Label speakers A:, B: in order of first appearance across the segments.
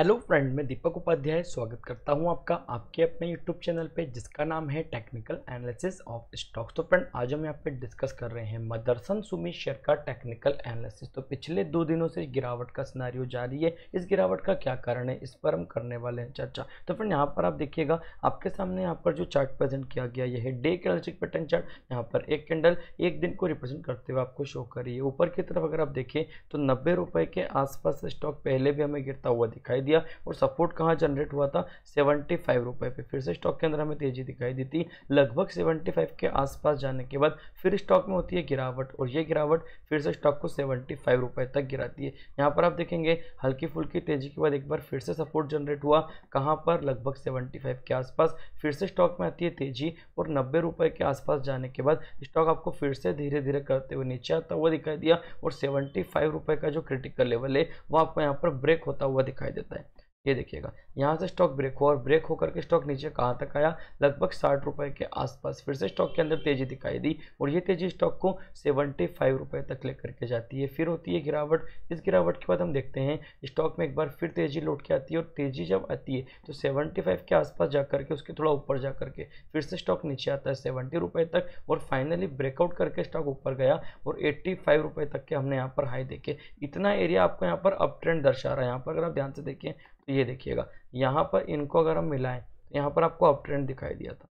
A: hello friend मैं दीपक उपाध्याय स्वागत करता हूं आपका आपके अपने यूट्यूब चैनल पे जिसका नाम है टेक्निकल एनालिसिस ऑफ स्टॉक्स तो फ्रेंड आज हम यहाँ पे डिस्कस कर रहे हैं मदरसन सुमी शेयर का टेक्निकल एनालिसिस तो पिछले दो दिनों से गिरावट का सिनारियो जारी है इस गिरावट का क्या कारण है इस पर हम करने वाले हैं चर्चा तो फ्रेंड यहाँ पर आप देखिएगा आपके सामने यहाँ पर जो चार्ट प्रेजेंट किया गया यह है डे कैलचिक पैटर्न चार्ट यहाँ पर एक कैंडल एक दिन को रिप्रेजेंट करते हुए आपको शो करिए ऊपर की तरफ अगर आप देखें तो नब्बे के आसपास स्टॉक पहले भी हमें गिरता हुआ दिखाई दिखाई दिया और सपोर्ट कहाँ जनरेट हुआ था सेवेंटी फाइव रुपये पर फिर से स्टॉक के अंदर हमें तेजी दिखाई दी थी लगभग सेवेंटी फाइव के आसपास जाने के बाद फिर स्टॉक में होती है गिरावट और ये गिरावट फिर से स्टॉक को सेवेंटी फाइव रुपये तक गिराती है यहाँ पर आप देखेंगे हल्की फुल्की तेजी के बाद एक बार फिर से सपोर्ट जनरेट हुआ कहाँ पर लगभग सेवेंटी फाइव के आसपास फिर से स्टॉक में आती है तेजी और नब्बे रुपये के आसपास जाने के बाद स्टॉक आपको फिर से धीरे धीरे करते हुए नीचे आता हुआ दिखाई दिया और सेवेंटी फाइव रुपये का जो क्रिटिकल लेवल है वो आपको यहाँ पर ब्रेक होता हुआ दिखाई देता है ये देखिएगा यहाँ से स्टॉक ब्रेक हुआ और ब्रेक होकर के स्टॉक नीचे कहाँ तक आया लगभग साठ रुपये के आसपास फिर से स्टॉक के अंदर तेज़ी दिखाई दी और ये तेज़ी स्टॉक को सेवेंटी फाइव रुपये तक लेकर के जाती है फिर होती है गिरावट इस गिरावट के बाद हम देखते हैं स्टॉक में एक बार फिर तेज़ी लौट के आती है और तेज़ी जब आती है तो सेवेंटी फाइव के आसपास जा करके उसके थोड़ा ऊपर जा करके फिर से स्टॉक नीचे आता है सेवेंटी रुपये तक और फाइनली ब्रेकआउट करके स्टॉक ऊपर गया और एट्टी फाइव रुपये तक के हमने यहाँ पर हाई देखे इतना एरिया आपको यहाँ पर अप ट्रेंड दर्शा रहा है यहाँ पर अगर आप ध्यान से देखें तो ये देखिएगा यहाँ पर इनको अगर हम मिलाएं तो यहाँ पर आपको अपट्रेंड दिखाई दिया था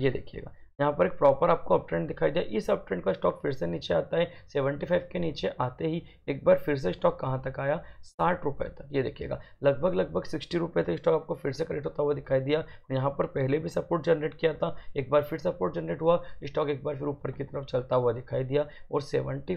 A: ये देखिएगा यहाँ पर एक प्रॉपर आपको अपट्रेंड दिखाई दिया इस अपट्रेंड का स्टॉक फिर से नीचे आता है 75 के नीचे आते ही एक बार फिर से स्टॉक कहाँ तक आया साठ रुपये तक ये देखिएगा लगभग लगभग सिक्सटी रुपये तक स्टॉक आपको फिर से करेक्ट होता हुआ दिखाई दिया यहाँ पर पहले भी सपोर्ट जनरेट किया था एक बार फिर सपोर्ट जनरेट हुआ स्टॉक एक बार फिर ऊपर की तरफ चलता हुआ दिखाई दिया और सेवेंटी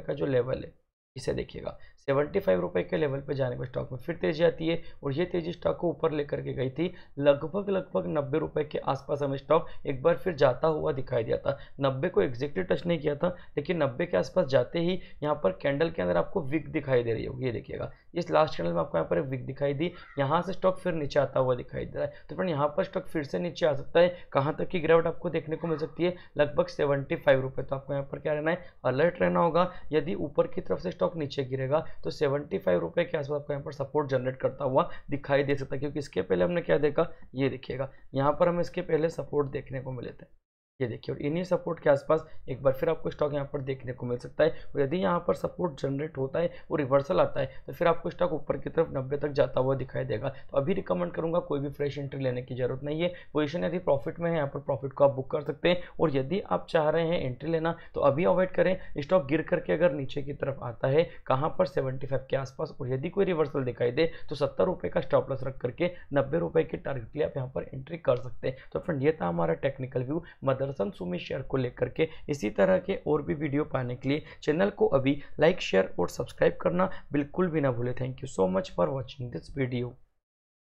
A: का जो लेवल है इसे देखिएगा सेवेंटी फाइव रुपये के लेवल पर जाने पर स्टॉक में फिर तेजी आती है और ये तेजी स्टॉक को ऊपर लेकर के गई थी लगभग लगभग नब्बे रुपये के आसपास हमें स्टॉक एक बार फिर जाता हुआ दिखाई दिया था नब्बे को एग्जैक्टली टच नहीं किया था लेकिन नब्बे के आसपास जाते ही यहाँ पर कैंडल के अंदर आपको विक दिखाई दे रही होगी ये देखिएगा इस लास्ट कैंडल में आपको यहाँ पर एक विक दिखाई दी यहाँ से स्टॉक फिर नीचे आता हुआ दिखाई दे रहा है तो फ्रेंड यहाँ पर स्टॉक फिर से नीचे आ सकता है कहाँ तक की गिरावट आपको देखने को मिल सकती है लगभग सेवेंटी फाइव रुपये तो आपको यहाँ पर क्या रहना है अलर्ट रहना होगा यदि ऊपर की तरफ से स्टॉक नीचे गिरेगा तो सेवेंटी फाइव रुपये के आसपास आपको यहाँ पर सपोर्ट जनरेट करता हुआ दिखाई दे सकता है क्योंकि इसके पहले हमने क्या देखा ये देखिएगा यहाँ पर हमें इसके पहले सपोर्ट देखने को मिले थे ये देखिए और इन्हीं सपोर्ट के आसपास एक बार फिर आपको स्टॉक यहाँ पर देखने को मिल सकता है और यदि यहाँ पर सपोर्ट जनरेट होता है और रिवर्सल आता है तो फिर आपको स्टॉक ऊपर की तरफ नब्बे तक जाता हुआ दिखाई देगा तो अभी रिकमेंड करूँगा कोई भी फ्रेश एंट्री लेने की जरूरत नहीं है पोजिशन यदि प्रॉफिट में है यहाँ पर प्रॉफिट को आप बुक कर सकते हैं और यदि आप चाह रहे हैं एंट्री लेना तो अभी अवॉइड करें स्टॉक गिर करके अगर नीचे की तरफ आता है कहाँ पर सेवेंटी के आसपास और यदि कोई रिवर्सल दिखाई दे तो सत्तर का स्टॉप लॉस रख करके नब्बे के टारगेट के लिए आप यहाँ पर एंट्री कर सकते हैं तो फ्रेंड ये था हमारा technical view Motherson share को लेकर के इसी तरह के और भी वीडियो पाने के लिए चैनल को अभी लाइक शेयर और सब्सक्राइब करना बिल्कुल भी ना भूले thank you so much for watching this video